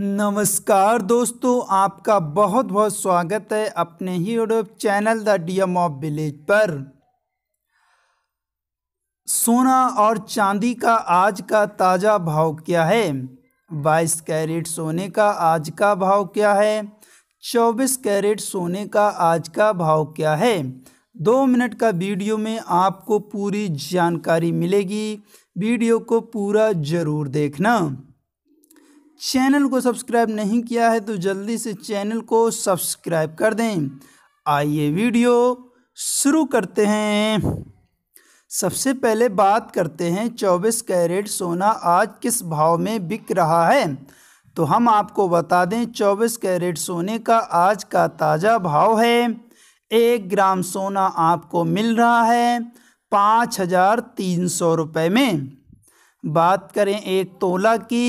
नमस्कार दोस्तों आपका बहुत बहुत स्वागत है अपने ही YouTube channel the DM of village पर सोना और चांदी का आज का ताज़ा भाव क्या है 22 कैरेट सोने का आज का भाव क्या है 24 कैरेट सोने का आज का भाव क्या है दो मिनट का वीडियो में आपको पूरी जानकारी मिलेगी वीडियो को पूरा ज़रूर देखना चैनल को सब्सक्राइब नहीं किया है तो जल्दी से चैनल को सब्सक्राइब कर दें आइए वीडियो शुरू करते हैं सबसे पहले बात करते हैं चौबीस कैरेट सोना आज किस भाव में बिक रहा है तो हम आपको बता दें चौबीस कैरेट सोने का आज का ताज़ा भाव है एक ग्राम सोना आपको मिल रहा है पाँच हज़ार तीन सौ रुपये में बात करें एक तोला की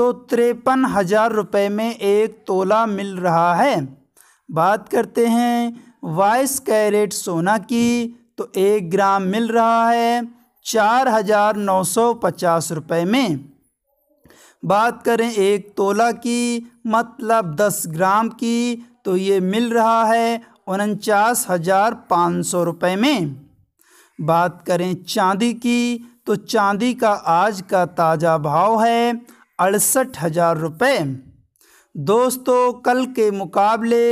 तो तिरपन हजार रुपये में एक तोला मिल रहा है बात करते हैं वाइस कैरेट सोना की तो एक ग्राम मिल रहा है चार हजार नौ सौ पचास रुपये में बात करें एक तोला की मतलब दस ग्राम की तो ये मिल रहा है उनचास हजार पाँच सौ रुपये में बात करें चांदी की तो चांदी का आज का ताज़ा भाव है अड़सठ हज़ार रुपये दोस्तों कल के मुकाबले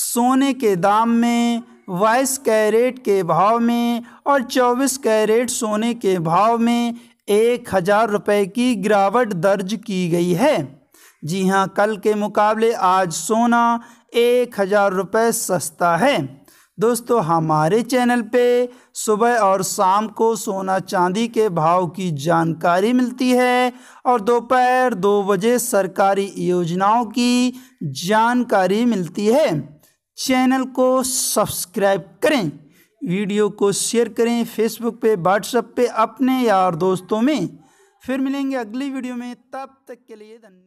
सोने के दाम में बाईस कैरेट के भाव में और चौबीस कैरेट सोने के भाव में एक हज़ार रुपये की गिरावट दर्ज की गई है जी हाँ कल के मुकाबले आज सोना एक हज़ार रुपये सस्ता है दोस्तों हमारे चैनल पे सुबह और शाम को सोना चांदी के भाव की जानकारी मिलती है और दोपहर दो, दो बजे सरकारी योजनाओं की जानकारी मिलती है चैनल को सब्सक्राइब करें वीडियो को शेयर करें फेसबुक पे व्हाट्सएप पे अपने यार दोस्तों में फिर मिलेंगे अगली वीडियो में तब तक के लिए धन्यवाद